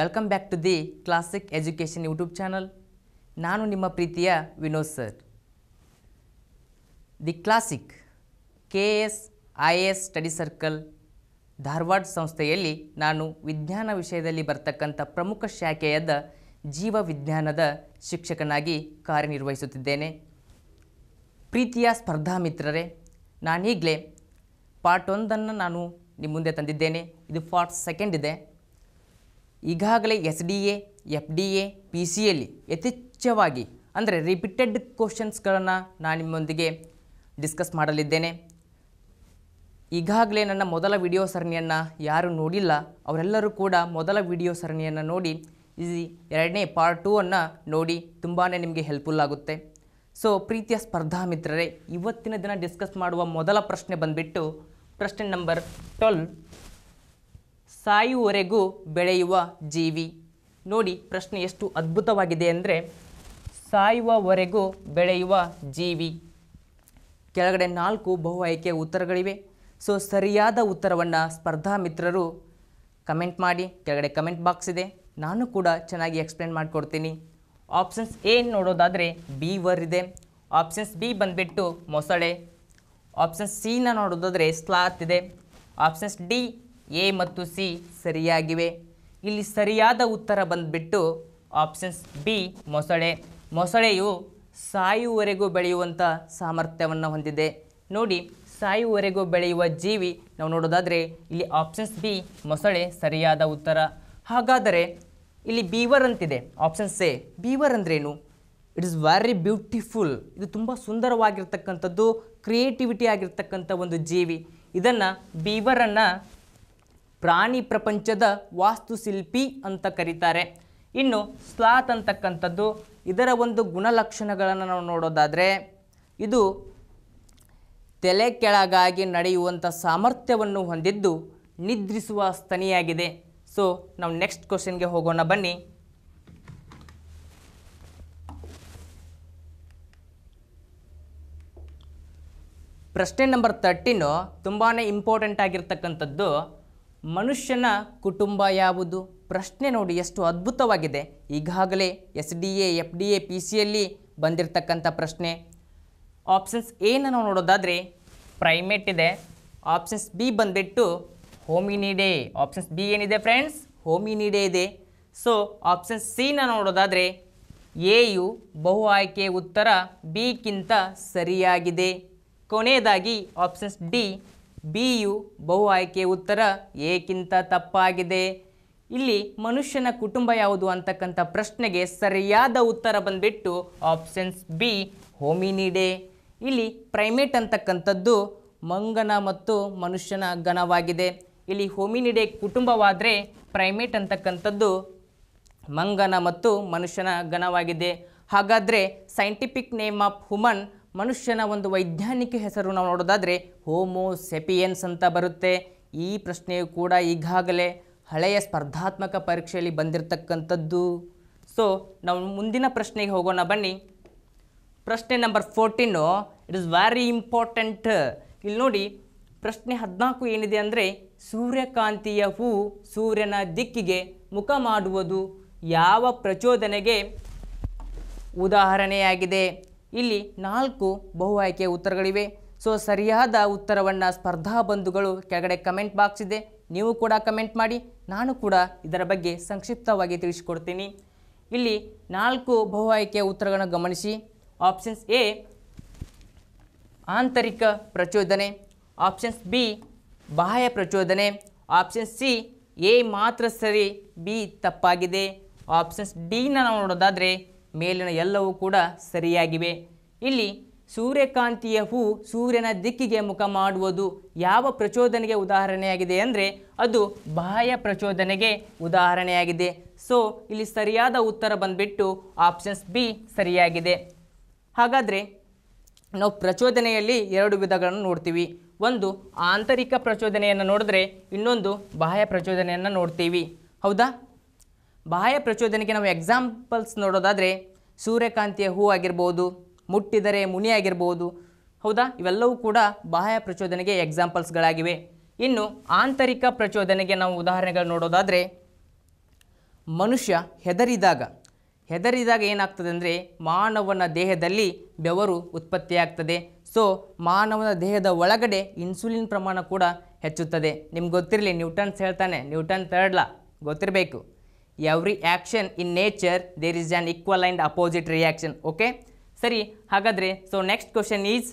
welcome back to the classic education YouTube channel ನಾನು ನಿಮ್ಮ ಪ್ರೀತಿಯ Vinod sir the classic K S I S study circle Dharwad ಸಂಸ್ಥೆಯಲ್ಲಿ ನಾನು ವಿಜ್ಞಾನ ವಿಷಯದಲ್ಲಿ ಬರ್ತಕ್ಕಂಥ ಪ್ರಮುಖ ಶಾಖೆಯಾದ ಜೀವ ವಿಜ್ಞಾನದ ಶಿಕ್ಷಕನಾಗಿ ಕಾರ್ಯನಿರ್ವಹಿಸುತ್ತಿದ್ದೇನೆ ಪ್ರೀತಿಯ ಸ್ಪರ್ಧಾ ಮಿತ್ರರೇ ನಾನೀಗಲೇ ಪಾರ್ಟ್ ಒಂದನ್ನು ನಾನು ನಿಮ್ಮ ಮುಂದೆ ತಂದಿದ್ದೇನೆ ಇದು ಪಾರ್ಟ್ ಸೆಕೆಂಡ್ ಇದೆ ಈಗಾಗಲೇ S D A F D A P C ಎಲ್ಲಿ ಯಥೇಚ್ಛವಾಗಿ ಅಂದರೆ ರಿಪೀಟೆಡ್ ಕ್ವಶನ್ಸ್ಗಳನ್ನು ನಾನು ನಿಮ್ಮೊಂದಿಗೆ ಡಿಸ್ಕಸ್ ಮಾಡಲಿದ್ದೇನೆ ಈಗಾಗಲೇ ನನ್ನ ಮೊದಲ ವಿಡಿಯೋ ಸರಣಿಯನ್ನು ಯಾರು ನೋಡಿಲ್ಲ ಅವರೆಲ್ಲರೂ ಕೂಡ ಮೊದಲ ವಿಡಿಯೋ ಸರಣಿಯನ್ನು ನೋಡಿ ಈ ಎರಡನೇ ಪಾರ್ಟ್ ಟೂ ಅನ್ನು ನೋಡಿ ತುಂಬಾ ನಿಮಗೆ ಹೆಲ್ಪ್ಫುಲ್ ಆಗುತ್ತೆ ಸೊ ಪ್ರೀತಿಯ ಸ್ಪರ್ಧಾ ಮಿತ್ರರೇ ಇವತ್ತಿನ ದಿನ ಡಿಸ್ಕಸ್ ಮಾಡುವ ಮೊದಲ ಪ್ರಶ್ನೆ ಬಂದುಬಿಟ್ಟು ಪ್ರಶ್ನೆ ನಂಬರ್ ಟ್ವೆಲ್ ಸಾಯುವರೆಗೂ ಬೆಳೆಯುವ ಜೀವಿ ನೋಡಿ ಪ್ರಶ್ನೆ ಎಷ್ಟು ಅದ್ಭುತವಾಗಿದೆ ಅಂದರೆ ಸಾಯುವವರೆಗೂ ಬೆಳೆಯುವ ಜೀವಿ ಕೆಳಗಡೆ ನಾಲ್ಕು ಬಹು ಆಯ್ಕೆ ಉತ್ತರಗಳಿವೆ ಸೊ ಸರಿಯಾದ ಉತ್ತರವನ್ನು ಸ್ಪರ್ಧಾ ಮಿತ್ರರು ಕಮೆಂಟ್ ಮಾಡಿ ಕೆಳಗಡೆ ಕಮೆಂಟ್ ಬಾಕ್ಸ್ ಇದೆ ನಾನು ಕೂಡ ಚೆನ್ನಾಗಿ ಎಕ್ಸ್ಪ್ಲೇನ್ ಮಾಡಿಕೊಡ್ತೀನಿ ಆಪ್ಷನ್ಸ್ ಎ ನೋಡೋದಾದರೆ ಬಿ ವರ್ ಇದೆ ಆಪ್ಷನ್ಸ್ ಬಿ ಬಂದುಬಿಟ್ಟು ಮೊಸಳೆ ಆಪ್ಷನ್ಸ್ ಸಿನ ನೋಡೋದಾದರೆ ಸ್ಲಾತ್ ಇದೆ ಆಪ್ಷನ್ಸ್ ಡಿ ಎ ಮತ್ತು ಸಿ ಸರಿಯಾಗಿವೆ ಇಲ್ಲಿ ಸರಿಯಾದ ಉತ್ತರ ಬಂದುಬಿಟ್ಟು ಆಪ್ಷನ್ಸ್ ಬಿ ಮೊಸಳೆ ಮೊಸಳೆಯು ಸಾಯುವರೆಗೂ ಬೆಳೆಯುವಂಥ ಸಾಮರ್ಥ್ಯವನ್ನು ಹೊಂದಿದೆ ನೋಡಿ ಸಾಯುವರೆಗೂ ಬೆಳೆಯುವ ಜೀವಿ ನಾವು ನೋಡೋದಾದರೆ ಇಲ್ಲಿ ಆಪ್ಷನ್ಸ್ ಬಿ ಮೊಸಳೆ ಸರಿಯಾದ ಉತ್ತರ ಹಾಗಾದರೆ ಇಲ್ಲಿ ಬೀವರ್ ಅಂತಿದೆ ಆಪ್ಷನ್ಸ್ ಎ ಬೀವರ್ ಅಂದ್ರೇನು ಇಟ್ ಇಸ್ ವೆರಿ ಬ್ಯೂಟಿಫುಲ್ ಇದು ತುಂಬ ಸುಂದರವಾಗಿರ್ತಕ್ಕಂಥದ್ದು ಕ್ರಿಯೇಟಿವಿಟಿ ಆಗಿರ್ತಕ್ಕಂಥ ಒಂದು ಜೀವಿ ಇದನ್ನು ಬೀವರನ್ನು ಪ್ರಾಣಿ ಪ್ರಪಂಚದ ವಾಸ್ತುಶಿಲ್ಪಿ ಅಂತ ಕರೀತಾರೆ ಇನ್ನು ಸ್ಲಾತ್ ಅಂತಕ್ಕಂಥದ್ದು ಇದರ ಒಂದು ಗುಣಲಕ್ಷಣಗಳನ್ನು ನಾವು ನೋಡೋದಾದರೆ ಇದು ತಲೆ ಕೆಳಗಾಗಿ ನಡೆಯುವಂಥ ಸಾಮರ್ಥ್ಯವನ್ನು ಹೊಂದಿದ್ದು ನಿದ್ರಿಸುವ ಸ್ತನಿಯಾಗಿದೆ ಸೊ ನಾವು ನೆಕ್ಸ್ಟ್ ಕ್ವಶನ್ಗೆ ಹೋಗೋಣ ಬನ್ನಿ ಪ್ರಶ್ನೆ ನಂಬರ್ ತರ್ಟೀನು ತುಂಬಾ ಇಂಪಾರ್ಟೆಂಟ್ ಆಗಿರ್ತಕ್ಕಂಥದ್ದು ಮನುಷ್ಯನ ಕುಟುಂಬ ಯಾವುದು ಪ್ರಶ್ನೆ ನೋಡಿ ಎಷ್ಟು ಅದ್ಭುತವಾಗಿದೆ ಈಗಾಗಲೇ S D A F D A P ಸಿಯಲ್ಲಿ ಬಂದಿರತಕ್ಕಂಥ ಪ್ರಶ್ನೆ ಆಪ್ಷನ್ಸ್ ಏನನ್ನು ನಾವು ನೋಡೋದಾದರೆ ಪ್ರೈಮೇಟ್ ಇದೆ ಆಪ್ಷನ್ಸ್ ಬಿ ಬಂದ್ಬಿಟ್ಟು ಹೋಮಿನಿಡೆ ಆಪ್ಷನ್ಸ್ ಬಿ ಏನಿದೆ ಫ್ರೆಂಡ್ಸ್ ಹೋಮಿನಿಡೆ ಇದೆ ಸೊ ಆಪ್ಷನ್ಸ್ ಸಿನ ನೋಡೋದಾದರೆ ಯು ಬಹು ಆಯ್ಕೆ ಉತ್ತರ ಬಿಕ್ಕಿಂತ ಸರಿಯಾಗಿದೆ ಕೊನೆಯದಾಗಿ ಆಪ್ಷನ್ಸ್ ಡಿ ಬಿ ಯು ಬಹು ಆಯ್ಕೆ ಉತ್ತರ ಏಕಿಂತ ತಪ್ಪಾಗಿದೆ ಇಲ್ಲಿ ಮನುಷ್ಯನ ಕುಟುಂಬ ಯಾವುದು ಅಂತಕ್ಕಂಥ ಪ್ರಶ್ನೆಗೆ ಸರಿಯಾದ ಉತ್ತರ ಬಂದ್ಬಿಟ್ಟು ಆಪ್ಷನ್ಸ್ ಬಿ ಹೋಮಿನಿಡೆ ಇಲ್ಲಿ ಪ್ರೈಮೇಟ್ ಅಂತಕ್ಕಂಥದ್ದು ಮಂಗನ ಮತ್ತು ಮನುಷ್ಯನ ಗಣವಾಗಿದೆ ಇಲ್ಲಿ ಹೋಮಿನಿಡೆ ಕುಟುಂಬವಾದರೆ ಪ್ರೈಮೇಟ್ ಅಂತಕ್ಕಂಥದ್ದು ಮಂಗನ ಮತ್ತು ಮನುಷ್ಯನ ಗಣವಾಗಿದೆ ಹಾಗಾದರೆ ಸೈಂಟಿಫಿಕ್ ನೇಮ್ ಆಫ್ ಹುಮನ್ ಮನುಷ್ಯನ ಒಂದು ವೈಜ್ಞಾನಿಕ ಹೆಸರು ನಾವು ನೋಡೋದಾದರೆ ಹೋಮೋ ಸೆಪಿಯನ್ಸ್ ಅಂತ ಬರುತ್ತೆ ಈ ಪ್ರಶ್ನೆಯು ಕೂಡ ಈಗಾಗಲೇ ಹಳೆಯ ಸ್ಪರ್ಧಾತ್ಮಕ ಪರೀಕ್ಷೆಯಲ್ಲಿ ಬಂದಿರತಕ್ಕಂಥದ್ದು ಸೊ ನಾವು ಮುಂದಿನ ಪ್ರಶ್ನೆಗೆ ಹೋಗೋಣ ಬನ್ನಿ ಪ್ರಶ್ನೆ number fourteen it is very important ಇಲ್ಲಿ ನೋಡಿ ಪ್ರಶ್ನೆ ಹದಿನಾಲ್ಕು ಏನಿದೆ ಅಂದರೆ ಸೂರ್ಯಕಾಂತಿಯ ಹೂ ಸೂರ್ಯನ ದಿಕ್ಕಿಗೆ ಮುಖ ಮಾಡುವುದು ಯಾವ ಪ್ರಚೋದನೆಗೆ ಉದಾಹರಣೆಯಾಗಿದೆ ಇಲ್ಲಿ ನಾಲ್ಕು ಬಹು ಆಯ್ಕೆಯ ಉತ್ತರಗಳಿವೆ ಸೊ ಸರಿಯಾದ ಉತ್ತರವನ್ನು ಸ್ಪರ್ಧಾ ಬಂಧುಗಳು ಕೆಳಗಡೆ ಕಮೆಂಟ್ ಬಾಕ್ಸ್ ಇದೆ ನೀವು ಕೂಡ ಕಮೆಂಟ್ ಮಾಡಿ ನಾನು ಕೂಡ ಇದರ ಬಗ್ಗೆ ಸಂಕ್ಷಿಪ್ತವಾಗಿ ತಿಳಿಸಿಕೊಡ್ತೀನಿ ಇಲ್ಲಿ ನಾಲ್ಕು ಬಹು ಆಯ್ಕೆಯ ಉತ್ತರಗಳನ್ನು ಗಮನಿಸಿ ಆಪ್ಷನ್ಸ್ ಎ ಆಂತರಿಕ ಪ್ರಚೋದನೆ ಆಪ್ಷನ್ಸ್ ಬಿ ಬಾಹ್ಯ ಪ್ರಚೋದನೆ ಆಪ್ಷನ್ಸ್ ಸಿ ಎ ಮಾತ್ರ ಸರಿ ಬಿ ತಪ್ಪಾಗಿದೆ ಆಪ್ಷನ್ಸ್ ಡಿನ ನಾವು ನೋಡೋದಾದರೆ ಮೇಲಿನ ಎಲ್ಲವೂ ಕೂಡ ಸರಿಯಾಗಿವೆ ಇಲ್ಲಿ ಸೂರ್ಯಕಾಂತಿಯ ಹೂ ಸೂರ್ಯನ ದಿಕ್ಕಿಗೆ ಮುಖ ಮಾಡುವುದು ಯಾವ ಪ್ರಚೋದನೆಗೆ ಉದಾಹರಣೆಯಾಗಿದೆ ಅಂದರೆ ಅದು ಬಾಹ್ಯ ಪ್ರಚೋದನೆಗೆ ಉದಾಹರಣೆಯಾಗಿದೆ ಸೊ ಇಲ್ಲಿ ಸರಿಯಾದ ಉತ್ತರ ಬಂದುಬಿಟ್ಟು ಆಪ್ಷನ್ಸ್ ಬಿ ಸರಿಯಾಗಿದೆ ಹಾಗಾದರೆ ನಾವು ಪ್ರಚೋದನೆಯಲ್ಲಿ ಎರಡು ವಿಧಗಳನ್ನು ನೋಡ್ತೀವಿ ಒಂದು ಆಂತರಿಕ ಪ್ರಚೋದನೆಯನ್ನು ನೋಡಿದ್ರೆ ಇನ್ನೊಂದು ಬಾಹ್ಯ ಪ್ರಚೋದನೆಯನ್ನು ನೋಡ್ತೀವಿ ಹೌದಾ ಬಾಹ್ಯ ಪ್ರಚೋದನೆಗೆ ನಾವು ಎಕ್ಸಾಂಪಲ್ಸ್ ನೋಡೋದಾದರೆ ಸೂರ್ಯಕಾಂತಿಯ ಹೂ ಆಗಿರ್ಬೋದು ಮುಟ್ಟಿದರೆ ಮುನಿ ಆಗಿರ್ಬೋದು ಹೌದಾ ಇವೆಲ್ಲವೂ ಕೂಡ ಬಾಹ್ಯ ಪ್ರಚೋದನೆಗೆ ಎಕ್ಸಾಂಪಲ್ಸ್ಗಳಾಗಿವೆ ಇನ್ನು ಆಂತರಿಕ ಪ್ರಚೋದನೆಗೆ ನಾವು ಉದಾಹರಣೆಗಳು ನೋಡೋದಾದರೆ ಮನುಷ್ಯ ಹೆದರಿದಾಗ ಹೆದರಿದಾಗ ಏನಾಗ್ತದೆ ಅಂದರೆ ಮಾನವನ ದೇಹದಲ್ಲಿ ಬೆವರು ಉತ್ಪತ್ತಿಯಾಗ್ತದೆ ಸೊ ಮಾನವನ ದೇಹದ ಒಳಗಡೆ ಇನ್ಸುಲಿನ್ ಪ್ರಮಾಣ ಕೂಡ ಹೆಚ್ಚುತ್ತದೆ ನಿಮ್ಗೆ ಗೊತ್ತಿರಲಿ ನ್ಯೂಟನ್ಸ್ ಹೇಳ್ತಾನೆ ನ್ಯೂಟನ್ ತರ್ಡ್ಲ ಗೊತ್ತಿರಬೇಕು every action in nature there is an equal and opposite reaction okay ಸರಿ ಹಾಗಾದರೆ ಸೊ ನೆಕ್ಸ್ಟ್ ಕ್ವಶನ್ ಈಸ್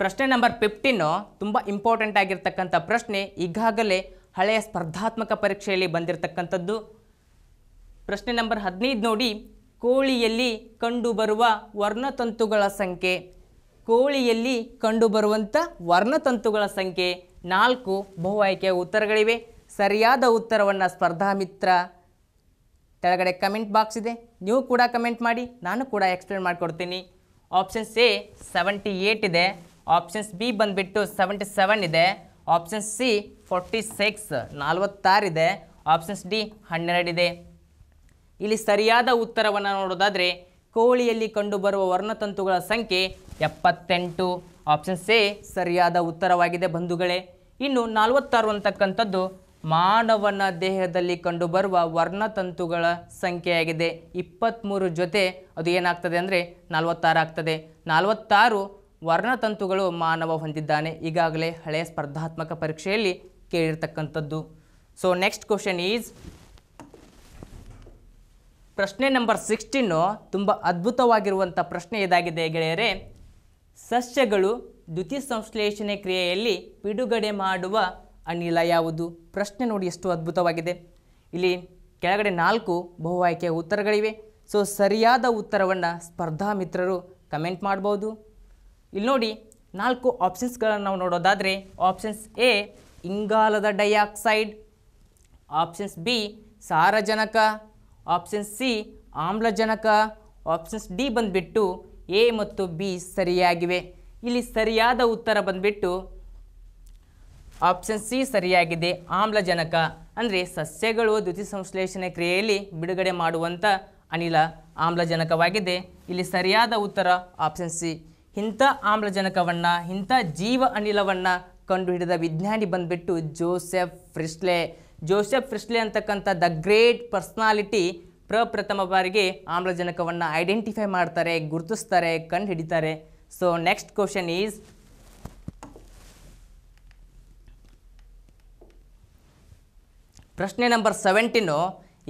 ಪ್ರಶ್ನೆ ನಂಬರ್ ಫಿಫ್ಟೀನು ತುಂಬ ಇಂಪಾರ್ಟೆಂಟ್ ಆಗಿರ್ತಕ್ಕಂಥ ಪ್ರಶ್ನೆ ಈಗಾಗಲೇ ಹಳೆಯ ಸ್ಪರ್ಧಾತ್ಮಕ ಪರೀಕ್ಷೆಯಲ್ಲಿ ಬಂದಿರತಕ್ಕಂಥದ್ದು ಪ್ರಶ್ನೆ ನಂಬರ್ ಹದಿನೈದು ನೋಡಿ ಕೋಳಿಯಲ್ಲಿ ಕಂಡುಬರುವ ವರ್ಣತಂತುಗಳ ಸಂಖ್ಯೆ ಕೋಳಿಯಲ್ಲಿ ಕಂಡುಬರುವಂಥ ವರ್ಣತಂತುಗಳ ಸಂಖ್ಯೆ ನಾಲ್ಕು ಬಹು ಆಯ್ಕೆಯ ಉತ್ತರಗಳಿವೆ ಸರಿಯಾದ ಉತ್ತರವನ್ನು ಸ್ಪರ್ಧಾ ಮಿತ್ರ ಕೆಳಗಡೆ ಕಮೆಂಟ್ ಬಾಕ್ಸ್ ಇದೆ ನೀವು ಕೂಡ ಕಮೆಂಟ್ ಮಾಡಿ ನಾನು ಕೂಡ ಎಕ್ಸ್ಪ್ಲೇನ್ ಮಾಡಿಕೊಡ್ತೀನಿ ಆಪ್ಷನ್ಸ್ ಎ ಸೆವೆಂಟಿ ಏಯ್ಟ್ ಇದೆ ಆಪ್ಷನ್ಸ್ ಬಿ ಬಂದುಬಿಟ್ಟು ಸೆವೆಂಟಿ ಸೆವೆನ್ ಇದೆ ಆಪ್ಷನ್ ಸಿ ಫೋರ್ಟಿ ಸಿಕ್ಸ್ ನಲ್ವತ್ತಾರಿದೆ ಆಪ್ಷನ್ಸ್ ಡಿ ಹನ್ನೆರಡಿದೆ ಇಲ್ಲಿ ಸರಿಯಾದ ಉತ್ತರವನ್ನು ನೋಡೋದಾದರೆ ಕೋಳಿಯಲ್ಲಿ ಕಂಡುಬರುವ ವರ್ಣತಂತುಗಳ ಸಂಖ್ಯೆ ಎಪ್ಪತ್ತೆಂಟು ಆಪ್ಷನ್ಸ್ ಎ ಸರಿಯಾದ ಉತ್ತರವಾಗಿದೆ ಬಂಧುಗಳೇ ಇನ್ನು ನಲ್ವತ್ತಾರು ಅಂತಕ್ಕಂಥದ್ದು ಮಾನವನ ದೇಹದಲ್ಲಿ ಕಂಡುಬರುವ ವರ್ಣತಂತುಗಳ ಸಂಖ್ಯೆಯಾಗಿದೆ ಇಪ್ಪತ್ತ್ಮೂರು ಜೊತೆ ಅದು ಏನಾಗ್ತದೆ ಅಂದರೆ ನಲವತ್ತಾರು ಆಗ್ತದೆ ನಲವತ್ತಾರು ವರ್ಣತಂತುಗಳು ಮಾನವ ಹೊಂದಿದ್ದಾನೆ ಈಗಾಗಲೇ ಹಳೆಯ ಸ್ಪರ್ಧಾತ್ಮಕ ಪರೀಕ್ಷೆಯಲ್ಲಿ ಕೇಳಿರ್ತಕ್ಕಂಥದ್ದು ಸೊ ನೆಕ್ಸ್ಟ್ ಕ್ವಶನ್ ಈಸ್ ಪ್ರಶ್ನೆ ನಂಬರ್ ಸಿಕ್ಸ್ಟೀನು ತುಂಬ ಅದ್ಭುತವಾಗಿರುವಂಥ ಪ್ರಶ್ನೆ ಇದಾಗಿದೆ ಗೆಳೆಯರೆ ಸಸ್ಯಗಳು ಸಂಶ್ಲೇಷಣೆ ಕ್ರಿಯೆಯಲ್ಲಿ ಬಿಡುಗಡೆ ಮಾಡುವ ಅನಿಲ ಯಾವುದು ಪ್ರಶ್ನೆ ನೋಡಿ ಎಷ್ಟು ಅದ್ಭುತವಾಗಿದೆ ಇಲ್ಲಿ ಕೆಳಗಡೆ ನಾಲ್ಕು ಬಹು ಆಯ್ಕೆಯ ಉತ್ತರಗಳಿವೆ ಸೊ ಸರಿಯಾದ ಉತ್ತರವನ್ನು ಸ್ಪರ್ಧಾ ಮಿತ್ರರು ಕಮೆಂಟ್ ಮಾಡ್ಬೋದು ಇಲ್ಲಿ ನೋಡಿ ನಾಲ್ಕು ಆಪ್ಷನ್ಸ್ಗಳನ್ನು ನಾವು ನೋಡೋದಾದರೆ ಆಪ್ಷನ್ಸ್ ಎ ಇಂಗಾಲದ ಡೈಆಕ್ಸೈಡ್ ಆಪ್ಷನ್ಸ್ ಬಿ ಸಾರಜನಕ ಆಪ್ಷನ್ಸ್ ಸಿ ಆಮ್ಲಜನಕ ಆಪ್ಷನ್ಸ್ ಡಿ ಬಂದುಬಿಟ್ಟು ಎ ಮತ್ತು ಬಿ ಸರಿಯಾಗಿವೆ ಇಲ್ಲಿ ಸರಿಯಾದ ಉತ್ತರ ಬಂದುಬಿಟ್ಟು ಆಪ್ಷನ್ ಸಿ ಸರಿಯಾಗಿದೆ ಆಮ್ಲಜನಕ ಅಂದರೆ ಸಸ್ಯಗಳು ಸಂಶ್ಲೇಷಣೆ ಕ್ರಿಯೆಯಲ್ಲಿ ಬಿಡುಗಡೆ ಮಾಡುವಂಥ ಅನಿಲ ಆಮ್ಲಜನಕವಾಗಿದೆ ಇಲ್ಲಿ ಸರಿಯಾದ ಉತ್ತರ ಆಪ್ಷನ್ ಸಿ ಇಂಥ ಆಮ್ಲಜನಕವನ್ನು ಇಂಥ ಜೀವ ಅನಿಲವನ್ನು ಕಂಡುಹಿಡಿದ ವಿಜ್ಞಾನಿ ಬಂದ್ಬಿಟ್ಟು ಜೋಸೆಫ್ ಫ್ರಿಸ್ಲೆ ಜೋಸೆಫ್ ಫ್ರಿಸ್ಲೆ ಅಂತಕ್ಕಂಥ ದ ಗ್ರೇಟ್ ಪರ್ಸ್ನಾಲಿಟಿ ಪ್ರಪ್ರಥಮ ಬಾರಿಗೆ ಆಮ್ಲಜನಕವನ್ನು ಐಡೆಂಟಿಫೈ ಮಾಡ್ತಾರೆ ಗುರುತಿಸ್ತಾರೆ ಕಂಡು ಹಿಡಿತಾರೆ ಸೊ ನೆಕ್ಸ್ಟ್ ಕ್ವಶನ್ ಈಸ್ ಪ್ರಶ್ನೆ ನಂಬರ್ ಸೆವೆಂಟೀನು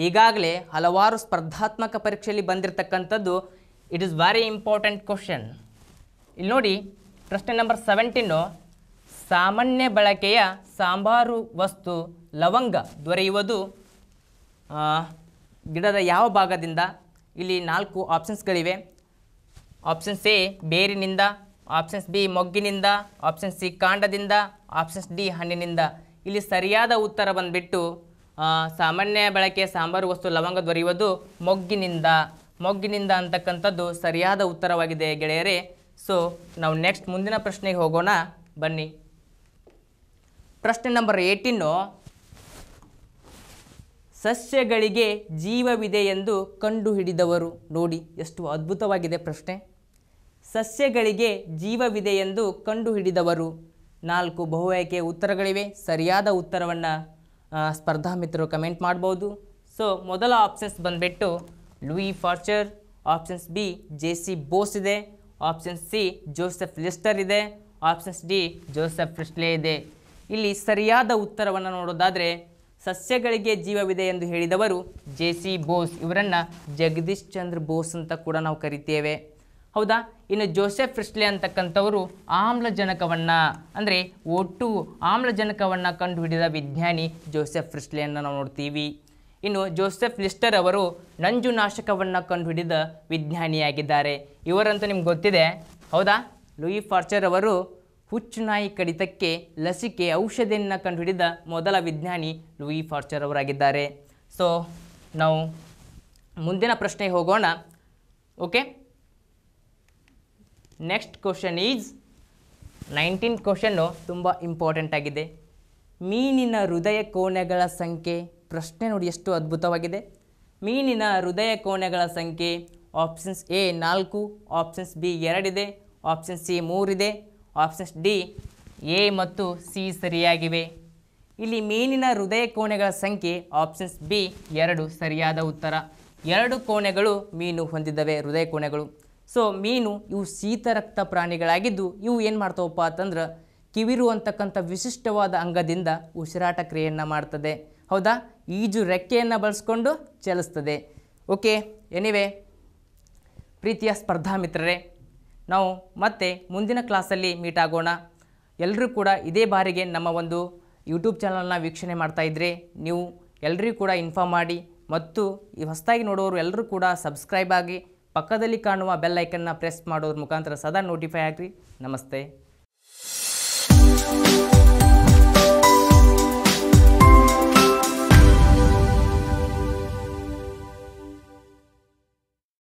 ಈಗಾಗಲೇ ಹಲವಾರು ಸ್ಪರ್ಧಾತ್ಮಕ ಪರೀಕ್ಷೆಯಲ್ಲಿ ಬಂದಿರತಕ್ಕಂಥದ್ದು it is very important question ಇಲ್ಲಿ ನೋಡಿ ಪ್ರಶ್ನೆ ನಂಬರ್ ಸೆವೆಂಟೀನು ಸಾಮಾನ್ಯ ಬಳಕೆಯ ಸಾಂಬಾರು ವಸ್ತು ಲವಂಗ ದೊರೆಯುವುದು ಗಿಡದ ಯಾವ ಭಾಗದಿಂದ ಇಲ್ಲಿ ನಾಲ್ಕು ಆಪ್ಷನ್ಸ್ಗಳಿವೆ ಆಪ್ಷನ್ಸ್ ಎ ಬೇರಿನಿಂದ ಆಪ್ಷನ್ಸ್ ಬಿ ಮೊಗ್ಗಿನಿಂದ ಆಪ್ಷನ್ ಸಿ ಕಾಂಡದಿಂದ ಆಪ್ಷನ್ಸ್ ಡಿ ಹಣ್ಣಿನಿಂದ ಇಲ್ಲಿ ಸರಿಯಾದ ಉತ್ತರ ಬಂದುಬಿಟ್ಟು ಸಾಮಾನ್ಯ ಬಳಕೆ ಸಾಂಬಾರು ವಸ್ತು ಲವಂಗ ದೊರೆಯುವುದು ಮೊಗ್ಗಿನಿಂದ ಮೊಗ್ಗಿನಿಂದ ಅಂತಕ್ಕಂಥದ್ದು ಸರಿಯಾದ ಉತ್ತರವಾಗಿದೆ ಗೆಳೆಯರೇ ಸೊ ನಾವು ನೆಕ್ಸ್ಟ್ ಮುಂದಿನ ಪ್ರಶ್ನೆಗೆ ಹೋಗೋಣ ಬನ್ನಿ ಪ್ರಶ್ನೆ ನಂಬರ್ ಏಯ್ಟೀನು ಸಸ್ಯಗಳಿಗೆ ಜೀವವಿದೆ ಎಂದು ಕಂಡುಹಿಡಿದವರು ನೋಡಿ ಎಷ್ಟು ಅದ್ಭುತವಾಗಿದೆ ಪ್ರಶ್ನೆ ಸಸ್ಯಗಳಿಗೆ ಜೀವವಿದೆ ಎಂದು ಕಂಡುಹಿಡಿದವರು ನಾಲ್ಕು ಬಹು ಉತ್ತರಗಳಿವೆ ಸರಿಯಾದ ಉತ್ತರವನ್ನು ಸ್ಪರ್ಧಾ ಮಿತ್ರರು ಕಮೆಂಟ್ ಮಾಡ್ಬೋದು ಸೊ ಮೊದಲ ಆಪ್ಷನ್ಸ್ ಬಂದುಬಿಟ್ಟು ಲೂಯಿ ಫಾರ್ಚರ್ options B J C Bose ಇದೆ ಆಪ್ಷನ್ ಸಿ ಜೋಸೆಫ್ ಲಿಸ್ಟರ್ ಇದೆ ಆಪ್ಷನ್ಸ್ ಡಿ ಜೋಸೆಫ್ ಫ್ರಿಸ್ಲೆ ಇದೆ ಇಲ್ಲಿ ಸರಿಯಾದ ಉತ್ತರವನ್ನು ನೋಡೋದಾದರೆ ಸಸ್ಯಗಳಿಗೆ ಜೀವವಿದೆ ಎಂದು ಹೇಳಿದವರು ಜೆ ಸಿ ಬೋಸ್ ಇವರನ್ನು ಜಗದೀಶ್ ಚಂದ್ರ ಬೋಸ್ ಅಂತ ಕೂಡ ನಾವು ಕರಿತೇವೆ ಹೌದಾ ಇನ್ನು ಜೋಸೆಫ್ ಫ್ರಿಸ್ಲೆ ಅಂತಕ್ಕಂಥವರು ಆಮ್ಲಜನಕವನ್ನು ಅಂದರೆ ಒಟ್ಟು ಆಮ್ಲಜನಕವನ್ನು ಕಂಡುಹಿಡಿದ ವಿಜ್ಞಾನಿ ಜೋಸೆಫ್ ಫ್ರಿಸ್ಲೆಯನ್ನು ನಾವು ನೋಡ್ತೀವಿ ಇನ್ನು ಜೋಸೆಫ್ ಲಿಸ್ಟರ್ ಅವರು ನಂಜುನಾಶಕವನ್ನು ಕಂಡುಹಿಡಿದ ವಿಜ್ಞಾನಿಯಾಗಿದ್ದಾರೆ ಇವರಂತೂ ನಿಮ್ಗೆ ಗೊತ್ತಿದೆ ಹೌದಾ ಲೂಯಿ ಫಾರ್ಚರ್ ಅವರು ನಾಯಿ ಕಡಿತಕ್ಕೆ ಲಸಿಕೆ ಔಷಧಿಯನ್ನು ಕಂಡುಹಿಡಿದ ಮೊದಲ ವಿಜ್ಞಾನಿ ಲೂಯಿ ಫಾರ್ಚರ್ ಅವರಾಗಿದ್ದಾರೆ ಸೊ ನಾವು ಮುಂದಿನ ಪ್ರಶ್ನೆಗೆ ಹೋಗೋಣ okay next question is nineteen ಕ್ವಶನ್ನು ತುಂಬ ಇಂಪಾರ್ಟೆಂಟ್ ಆಗಿದೆ ಮೀನಿನ ಹೃದಯ ಕೋಣೆಗಳ ಸಂಖ್ಯೆ ಪ್ರಶ್ನೆ ನೋಡಿ ಎಷ್ಟು ಅದ್ಭುತವಾಗಿದೆ ಮೀನಿನ ಹೃದಯ ಕೋಣೆಗಳ ಸಂಖ್ಯೆ ಆಪ್ಷನ್ಸ್ ಎ ನಾಲ್ಕು ಆಪ್ಷನ್ಸ್ ಬಿ ಎರಡಿದೆ ಆಪ್ಷನ್ಸ್ ಸಿ ಮೂರಿದೆ ಆಪ್ಷನ್ಸ್ ಡಿ ಎ ಮತ್ತು ಸಿ ಸರಿಯಾಗಿವೆ ಇಲ್ಲಿ ಮೀನಿನ ಹೃದಯ ಕೋಣೆಗಳ ಸಂಖ್ಯೆ ಆಪ್ಷನ್ಸ್ ಬಿ ಎರಡು ಸರಿಯಾದ ಉತ್ತರ ಎರಡು ಕೋಣೆಗಳು ಮೀನು ಹೊಂದಿದ್ದವೆ ಹೃದಯ ಕೋಣೆಗಳು ಸೊ ಮೀನು ಇವು ರಕ್ತ ಪ್ರಾಣಿಗಳಾಗಿದ್ದು ಇವು ಏನು ಮಾಡ್ತಾವಪ್ಪ ಅಂತಂದ್ರೆ ಕಿವಿರು ಅಂತಕ್ಕಂಥ ವಿಶಿಷ್ಟವಾದ ಅಂಗದಿಂದ ಉಸಿರಾಟ ಕ್ರಿಯೆಯನ್ನು ಮಾಡ್ತದೆ ಹೌದಾ ಈಜು ರೆಕ್ಕೆಯನ್ನು ಬಳಸ್ಕೊಂಡು ಚಲಿಸ್ತದೆ ಓಕೆ ಎನಿವೆ ಪ್ರೀತಿಯ ಸ್ಪರ್ಧಾ ಮಿತ್ರರೇ ನಾವು ಮತ್ತೆ ಮುಂದಿನ ಕ್ಲಾಸಲ್ಲಿ ಮೀಟ್ ಆಗೋಣ ಎಲ್ಲರೂ ಕೂಡ ಇದೇ ಬಾರಿಗೆ ನಮ್ಮ ಒಂದು ಯೂಟ್ಯೂಬ್ ಚಾನಲ್ನ ವೀಕ್ಷಣೆ ಮಾಡ್ತಾಯಿದ್ರೆ ನೀವು ಎಲ್ಲರಿಗೂ ಕೂಡ ಇನ್ಫಾರ್ಮ್ ಮಾಡಿ ಮತ್ತು ಈ ಹೊಸದಾಗಿ ನೋಡೋರು ಎಲ್ಲರೂ ಕೂಡ ಸಬ್ಸ್ಕ್ರೈಬ್ ಆಗಿ ಪಕ್ಕದಲ್ಲಿ ಕಾಣುವ ಬೆಲ್ ಐಕನ್ನ ಪ್ರೆಸ್ ಮಾಡೋದ್ರ ಮುಖಾಂತರ ಸದಾ ನೋಟಿಫೈ ಆಗ್ರಿ ನಮಸ್ತೆ